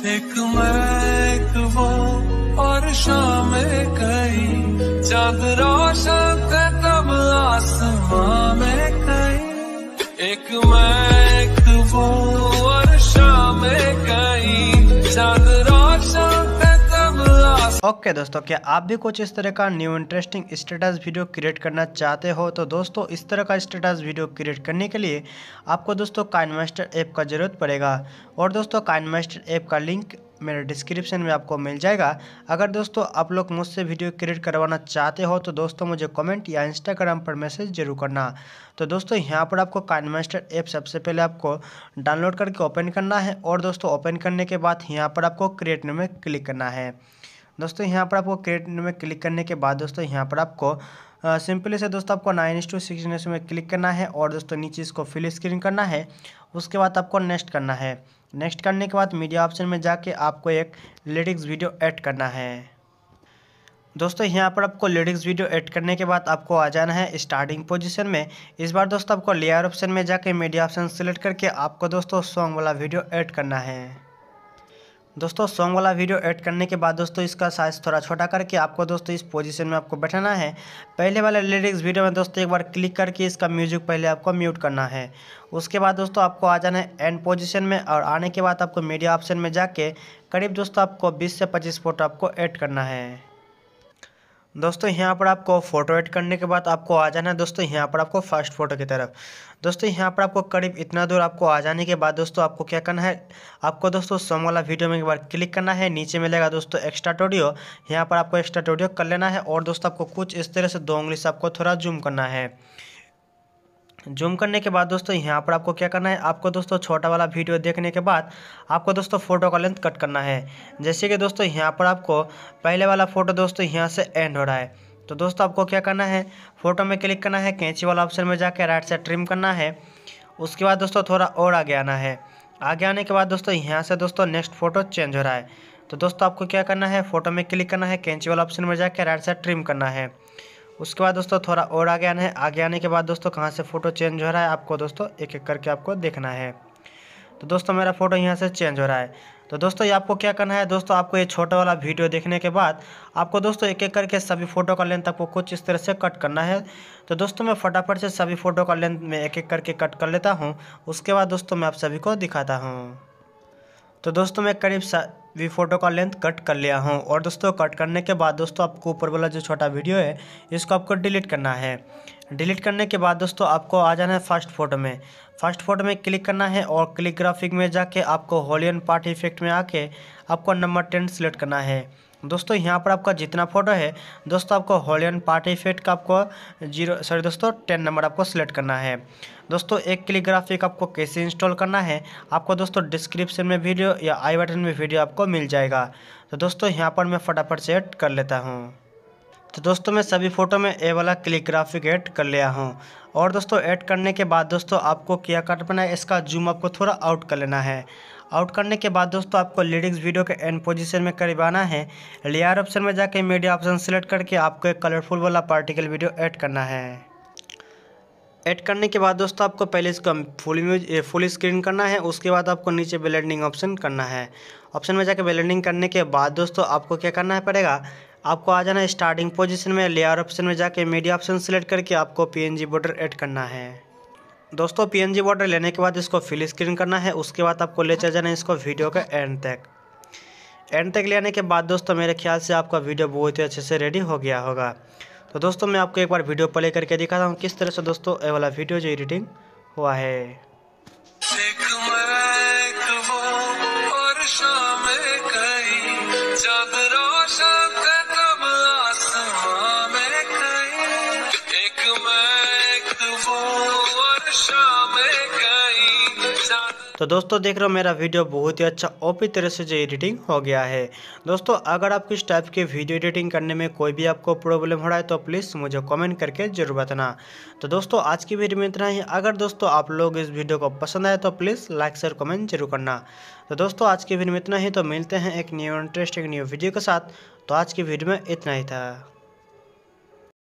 एक मैक वो और शाम कई जब रोशन कब आसमां में कई एक मैं ओके okay दोस्तों क्या आप भी कुछ इस तरह का new interesting status video create करना चाहते हो तो दोस्तों इस तरह का स्टेटस वीडियो क्रिएट करने के लिए आपको दोस्तों काइन मास्टर ऐप का ज़रूरत पड़ेगा और दोस्तों काइन मास्टर ऐप का लिंक मेरे डिस्क्रिप्शन में आपको मिल जाएगा अगर दोस्तों आप लोग मुझसे वीडियो क्रिएट करवाना चाहते हो तो दोस्तों मुझे कमेंट या इंस्टाग्राम पर मैसेज जरूर करना तो दोस्तों यहाँ पर आपको काइनमास्टर ऐप सबसे पहले आपको डाउनलोड करके ओपन करना है और दोस्तों ओपन करने के बाद यहाँ पर आपको क्रिएट में क्लिक करना है दोस्तों यहाँ पर आपको क्रिएट में क्लिक करने के बाद दोस्तों यहाँ पर आपको सिंपली से दोस्तों आपको नाइन इंस टू सिक्स में क्लिक करना है और दोस्तों नीचे इसको फिल स्क्रीन करना है उसके बाद आपको नेक्स्ट करना है नेक्स्ट करने के बाद मीडिया ऑप्शन में जाके आपको एक लिरिक्स वीडियो ऐड करना है दोस्तों यहाँ पर आपको लिरिक्स वीडियो ऐड करने के बाद आपको आ जाना है स्टार्टिंग पोजीशन में इस बार दोस्तों आपको लेयर ऑप्शन में जाके मीडिया ऑप्शन सेलेक्ट करके आपको दोस्तों सॉन्ग वाला वीडियो ऐड करना है दोस्तों सॉन्ग वाला वीडियो ऐड करने के बाद दोस्तों इसका साइज़ थोड़ा छोटा करके आपको दोस्तों इस पोजीशन में आपको बैठाना है पहले वाले लिरिक्स वीडियो में दोस्तों एक बार क्लिक करके इसका म्यूजिक पहले आपको म्यूट करना है उसके बाद दोस्तों आपको आ जाना है एंड पोजीशन में और आने के बाद आपको मीडिया ऑप्शन में जाके करीब दोस्तों आपको बीस से पच्चीस फोटो आपको ऐड करना है दोस्तों यहाँ पर आपको फ़ोटो एड करने के बाद आपको आ जाना है दोस्तों यहाँ पर आपको फर्स्ट फ़ोटो की तरफ दोस्तों यहाँ पर आपको करीब इतना दूर आपको आ जाने के बाद दोस्तों आपको क्या करना है आपको दोस्तों सोम वाला वीडियो में एक बार क्लिक करना है नीचे मिलेगा दोस्तों एक्स्ट्रा टोडियो यहाँ पर आपको एक्स्ट्रा टोडियो कर लेना है और दोस्तों आपको कुछ इस तरह से दो उंगली से आपको थोड़ा जूम करना है जूम करने के बाद दोस्तों यहाँ पर आपको क्या करना है आपको दोस्तों छोटा वाला वीडियो देखने के बाद आपको दोस्तों फोटो का लेंथ कट करना है जैसे कि दोस्तों यहाँ पर आपको पहले वाला फ़ोटो दोस्तों यहाँ से एंड हो रहा है तो दोस्तों आपको क्या करना है फ़ोटो में क्लिक करना है कैंची वाला ऑप्शन में जाकर राइट से ट्रिम करना है उसके बाद दोस्तों थोड़ा और आगे आना है आगे आने के बाद दोस्तों यहाँ से दोस्तों नेक्स्ट फ़ोटो चेंज हो रहा है तो दोस्तों आपको क्या करना है फ़ोटो में क्लिक करना है कैंची वाला ऑप्शन में जाकर राइट से ट्रिम करना है उसके बाद दोस्तों थोड़ा और आगे आना है आगे आने के बाद दोस्तों कहाँ से फ़ोटो चेंज हो रहा है आपको दोस्तों एक एक करके आपको देखना है तो दोस्तों मेरा फ़ोटो यहाँ से चेंज हो रहा है तो दोस्तों ये आपको क्या करना है दोस्तों आपको ये छोटा वाला वीडियो देखने के बाद आपको दोस्तों एक एक करके सभी फ़ोटो का लेंथ आपको कुछ इस तरह से कट करना है तो दोस्तों मैं फटाफट से सभी फ़ोटो का लेंथ में एक एक करके कट कर लेता हूँ उसके बाद दोस्तों मैं आप सभी को दिखाता हूँ तो दोस्तों मैं करीब वी फोटो का लेंथ कट कर लिया हूँ और दोस्तों कट करने के बाद दोस्तों आपको ऊपर वाला जो छोटा वीडियो है इसको आपको डिलीट करना है डिलीट करने के बाद दोस्तों आपको आ जाना है फर्स्ट फोटो में फर्स्ट फोटो में क्लिक करना है और क्लिक ग्राफिक में जाके आपको होलियन पार्ट इफेक्ट में आके आपको नंबर टेन सेलेक्ट करना है दोस्तों यहाँ पर आपका जितना फोटो है दोस्तों आपको होलियन पार्ट इफेक्ट का आपको जीरो सॉरी दोस्तों टेन नंबर आपको सेलेक्ट करना है दोस्तों एक क्लिक ग्राफिक आपको कैसे इंस्टॉल करना है आपको दोस्तों डिस्क्रिप्शन में वीडियो या आई बटन में वीडियो आपको मिल जाएगा तो दोस्तों यहाँ पर मैं फटाफट से एड कर लेता हूँ तो दोस्तों मैं सभी फ़ोटो में ए वाला क्लिक ग्राफिक ऐड कर लिया हूँ और दोस्तों ऐड करने के बाद दोस्तों आपको क्या कट बना है इसका जूम आपको थोड़ा आउट कर लेना है आउट करने के बाद दोस्तों आपको लिरिक्स वीडियो के एंड पोजीशन में करीब आना है लेयर ऑप्शन में जाके मीडिया ऑप्शन सेलेक्ट करके आपको एक कलरफुल वाला पार्टिकल वीडियो ऐड करना है ऐड करने के बाद दोस्तों आपको पहले इसको फुल म्यूज फुल स्क्रीन करना है उसके बाद आपको नीचे ब्लेंडिंग ऑप्शन करना है ऑप्शन में जाकर ब्लेंडिंग करने के बाद दोस्तों आपको क्या करना है पड़ेगा आपको आ जाना है स्टार्टिंग पोजीशन में लेयर ऑप्शन में जाके मीडिया ऑप्शन सेलेक्ट करके आपको पीएनजी बॉर्डर ऐड करना है दोस्तों पीएनजी बॉर्डर लेने के बाद इसको फिल स्क्रीन करना है उसके बाद आपको ले चल जाना है इसको वीडियो का एंड तक एंड तक लेने के बाद दोस्तों मेरे ख्याल से आपका वीडियो बहुत ही अच्छे से रेडी हो गया होगा तो दोस्तों मैं आपको एक बार वीडियो प्ले करके दिखाता हूँ किस तरह से दोस्तों ये वाला वीडियो जो एडिटिंग हुआ है ज्यादा तो दोस्तों देख रहे हो मेरा वीडियो बहुत ही अच्छा ओपी तरह से जो एडिटिंग हो गया है दोस्तों अगर आप किस टाइप के वीडियो एडिटिंग करने में कोई भी आपको प्रॉब्लम हो रहा है तो प्लीज़ मुझे कमेंट करके जरूर बताना तो दोस्तों आज की वीडियो में इतना ही अगर दोस्तों आप लोग इस वीडियो को पसंद आए तो प्लीज़ लाइक शेयर कमेंट जरूर करना तो दोस्तों आज की वीडियो में इतना ही तो मिलते हैं एक न्यू इंटरेस्टिंग न्यू वीडियो के साथ तो आज की वीडियो में इतना ही था